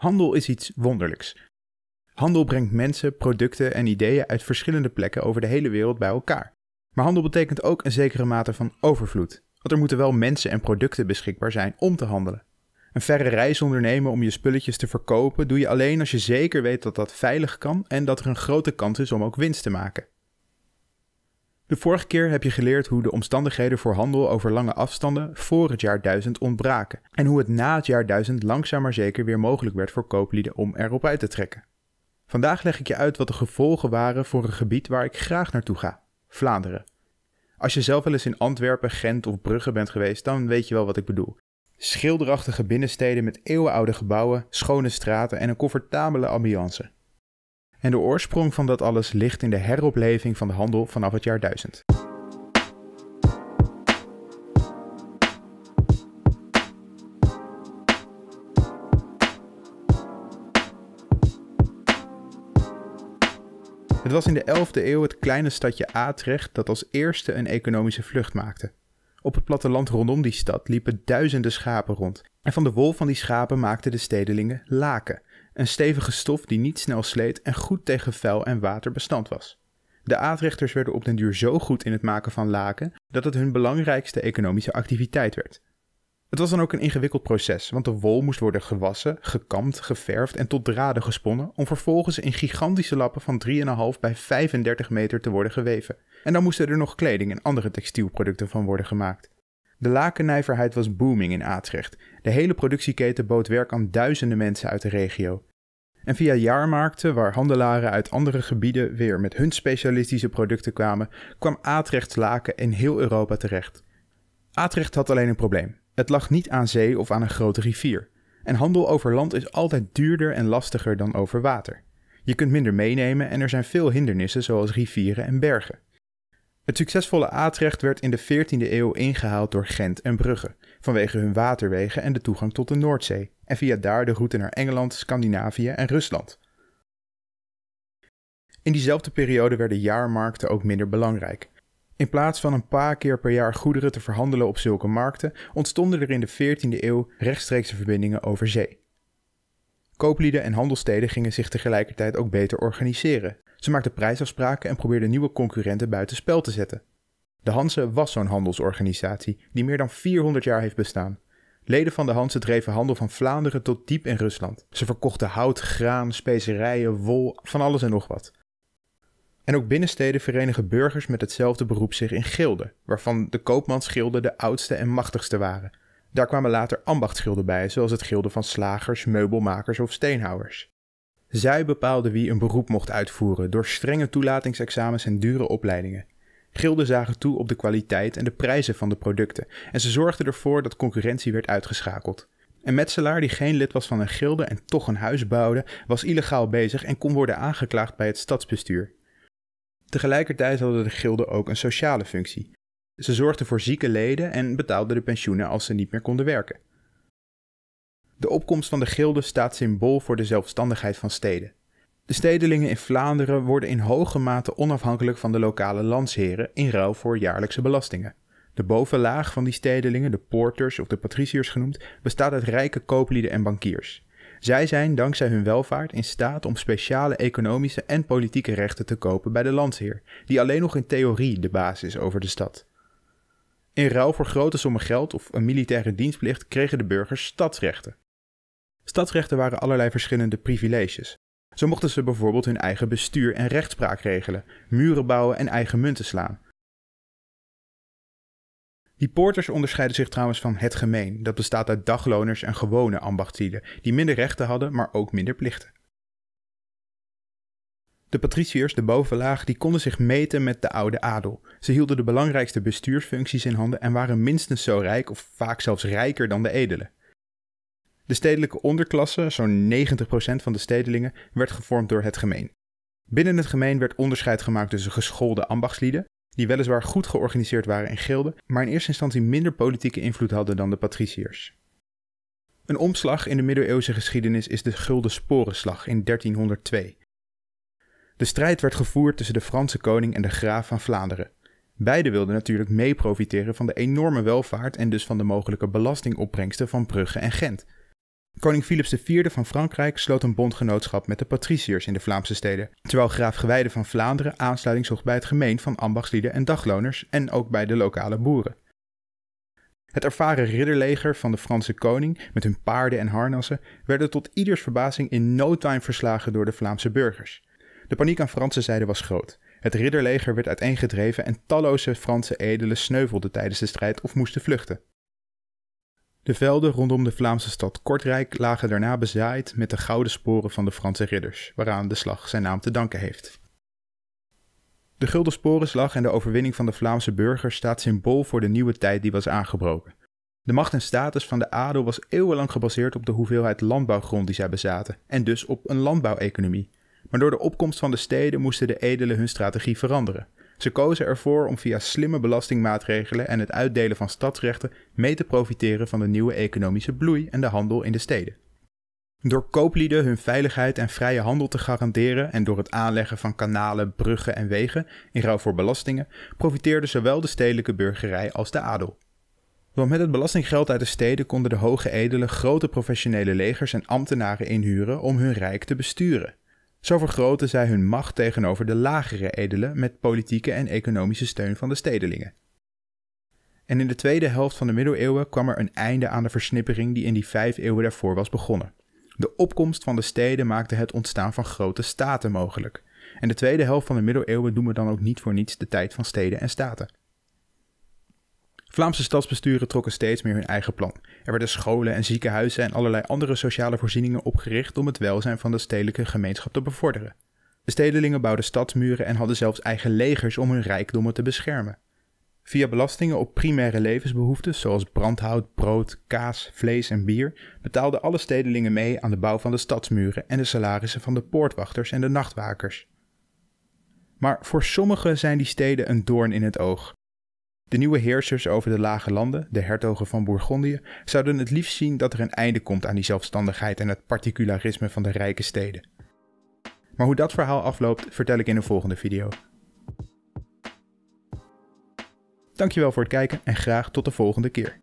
Handel is iets wonderlijks. Handel brengt mensen, producten en ideeën uit verschillende plekken over de hele wereld bij elkaar. Maar handel betekent ook een zekere mate van overvloed, want er moeten wel mensen en producten beschikbaar zijn om te handelen. Een verre reis ondernemen om je spulletjes te verkopen doe je alleen als je zeker weet dat dat veilig kan en dat er een grote kans is om ook winst te maken. De vorige keer heb je geleerd hoe de omstandigheden voor handel over lange afstanden voor het jaar 1000 ontbraken en hoe het na het jaar 1000 langzaam maar zeker weer mogelijk werd voor kooplieden om erop uit te trekken. Vandaag leg ik je uit wat de gevolgen waren voor een gebied waar ik graag naartoe ga, Vlaanderen. Als je zelf wel eens in Antwerpen, Gent of Brugge bent geweest, dan weet je wel wat ik bedoel. Schilderachtige binnensteden met eeuwenoude gebouwen, schone straten en een comfortabele ambiance. En de oorsprong van dat alles ligt in de heropleving van de handel vanaf het jaar 1000. Het was in de 11e eeuw het kleine stadje Atrecht dat als eerste een economische vlucht maakte. Op het platteland rondom die stad liepen duizenden schapen rond. En van de wol van die schapen maakten de stedelingen laken. Een stevige stof die niet snel sleet en goed tegen vuil en water bestand was. De aadrechters werden op den duur zo goed in het maken van laken dat het hun belangrijkste economische activiteit werd. Het was dan ook een ingewikkeld proces, want de wol moest worden gewassen, gekamd, geverfd en tot draden gesponnen om vervolgens in gigantische lappen van 3,5 bij 35 meter te worden geweven. En dan moesten er nog kleding en andere textielproducten van worden gemaakt. De lakennijverheid was booming in Atrecht. De hele productieketen bood werk aan duizenden mensen uit de regio. En via jaarmarkten, waar handelaren uit andere gebieden weer met hun specialistische producten kwamen, kwam Atrechts laken in heel Europa terecht. Atrecht had alleen een probleem. Het lag niet aan zee of aan een grote rivier. En handel over land is altijd duurder en lastiger dan over water. Je kunt minder meenemen en er zijn veel hindernissen zoals rivieren en bergen. Het succesvolle Atrecht werd in de 14e eeuw ingehaald door Gent en Brugge, vanwege hun waterwegen en de toegang tot de Noordzee, en via daar de route naar Engeland, Scandinavië en Rusland. In diezelfde periode werden jaarmarkten ook minder belangrijk. In plaats van een paar keer per jaar goederen te verhandelen op zulke markten, ontstonden er in de 14e eeuw rechtstreekse verbindingen over zee. Kooplieden en handelsteden gingen zich tegelijkertijd ook beter organiseren ze maakten prijsafspraken en probeerden nieuwe concurrenten buiten spel te zetten. De Hanse was zo'n handelsorganisatie die meer dan 400 jaar heeft bestaan. Leden van de Hanse dreven handel van Vlaanderen tot diep in Rusland. Ze verkochten hout, graan, specerijen, wol, van alles en nog wat. En ook binnensteden verenigen burgers met hetzelfde beroep zich in gilden, waarvan de koopmansgilden de oudste en machtigste waren. Daar kwamen later ambachtsgilden bij, zoals het gilde van slagers, meubelmakers of steenhouwers. Zij bepaalden wie een beroep mocht uitvoeren door strenge toelatingsexamens en dure opleidingen. Gilden zagen toe op de kwaliteit en de prijzen van de producten en ze zorgden ervoor dat concurrentie werd uitgeschakeld. Een metselaar die geen lid was van een gilde en toch een huis bouwde, was illegaal bezig en kon worden aangeklaagd bij het stadsbestuur. Tegelijkertijd hadden de gilden ook een sociale functie. Ze zorgden voor zieke leden en betaalden de pensioenen als ze niet meer konden werken. De opkomst van de Gilden staat symbool voor de zelfstandigheid van steden. De stedelingen in Vlaanderen worden in hoge mate onafhankelijk van de lokale landsheren in ruil voor jaarlijkse belastingen. De bovenlaag van die stedelingen, de porters of de patriciërs genoemd, bestaat uit rijke kooplieden en bankiers. Zij zijn dankzij hun welvaart in staat om speciale economische en politieke rechten te kopen bij de landsheer, die alleen nog in theorie de baas is over de stad. In ruil voor grote sommen geld of een militaire dienstplicht kregen de burgers stadsrechten. Stadsrechten waren allerlei verschillende privileges. Zo mochten ze bijvoorbeeld hun eigen bestuur en rechtspraak regelen, muren bouwen en eigen munten slaan. Die poorters onderscheiden zich trouwens van het gemeen, dat bestaat uit dagloners en gewone ambachtslieden, die minder rechten hadden, maar ook minder plichten. De patriciërs, de bovenlaag, die konden zich meten met de oude adel. Ze hielden de belangrijkste bestuursfuncties in handen en waren minstens zo rijk of vaak zelfs rijker dan de edelen. De stedelijke onderklasse, zo'n 90% van de stedelingen, werd gevormd door het gemeen. Binnen het gemeen werd onderscheid gemaakt tussen geschoolde ambachtslieden, die weliswaar goed georganiseerd waren in gilden, maar in eerste instantie minder politieke invloed hadden dan de patriciërs. Een omslag in de middeleeuwse geschiedenis is de Gulden Sporenslag in 1302. De strijd werd gevoerd tussen de Franse koning en de graaf van Vlaanderen. Beiden wilden natuurlijk mee profiteren van de enorme welvaart en dus van de mogelijke belastingopbrengsten van Brugge en Gent, Koning Philips IV van Frankrijk sloot een bondgenootschap met de patriciërs in de Vlaamse steden, terwijl graaf Gewijde van Vlaanderen aansluiting zocht bij het gemeen van ambachtslieden en dagloners en ook bij de lokale boeren. Het ervaren ridderleger van de Franse koning, met hun paarden en harnassen, werden tot ieders verbazing in no time verslagen door de Vlaamse burgers. De paniek aan Franse zijde was groot. Het ridderleger werd uiteengedreven en talloze Franse edelen sneuvelden tijdens de strijd of moesten vluchten. De velden rondom de Vlaamse stad Kortrijk lagen daarna bezaaid met de gouden sporen van de Franse ridders, waaraan de slag zijn naam te danken heeft. De Gulden Sporenslag en de overwinning van de Vlaamse burgers staat symbool voor de nieuwe tijd die was aangebroken. De macht en status van de adel was eeuwenlang gebaseerd op de hoeveelheid landbouwgrond die zij bezaten, en dus op een landbouweconomie. Maar door de opkomst van de steden moesten de edelen hun strategie veranderen. Ze kozen ervoor om via slimme belastingmaatregelen en het uitdelen van stadsrechten mee te profiteren van de nieuwe economische bloei en de handel in de steden. Door kooplieden hun veiligheid en vrije handel te garanderen en door het aanleggen van kanalen, bruggen en wegen in ruil voor belastingen, profiteerde zowel de stedelijke burgerij als de adel. Want met het belastinggeld uit de steden konden de hoge edelen grote professionele legers en ambtenaren inhuren om hun rijk te besturen. Zo vergroten zij hun macht tegenover de lagere edelen met politieke en economische steun van de stedelingen. En in de tweede helft van de middeleeuwen kwam er een einde aan de versnippering die in die vijf eeuwen daarvoor was begonnen. De opkomst van de steden maakte het ontstaan van grote staten mogelijk. En de tweede helft van de middeleeuwen doen we dan ook niet voor niets de tijd van steden en staten. Vlaamse stadsbesturen trokken steeds meer hun eigen plan. Er werden scholen en ziekenhuizen en allerlei andere sociale voorzieningen opgericht om het welzijn van de stedelijke gemeenschap te bevorderen. De stedelingen bouwden stadsmuren en hadden zelfs eigen legers om hun rijkdommen te beschermen. Via belastingen op primaire levensbehoeften zoals brandhout, brood, kaas, vlees en bier betaalden alle stedelingen mee aan de bouw van de stadsmuren en de salarissen van de poortwachters en de nachtwakers. Maar voor sommigen zijn die steden een doorn in het oog. De nieuwe heersers over de lage landen, de hertogen van Bourgondië, zouden het liefst zien dat er een einde komt aan die zelfstandigheid en het particularisme van de rijke steden. Maar hoe dat verhaal afloopt, vertel ik in een volgende video. Dankjewel voor het kijken en graag tot de volgende keer.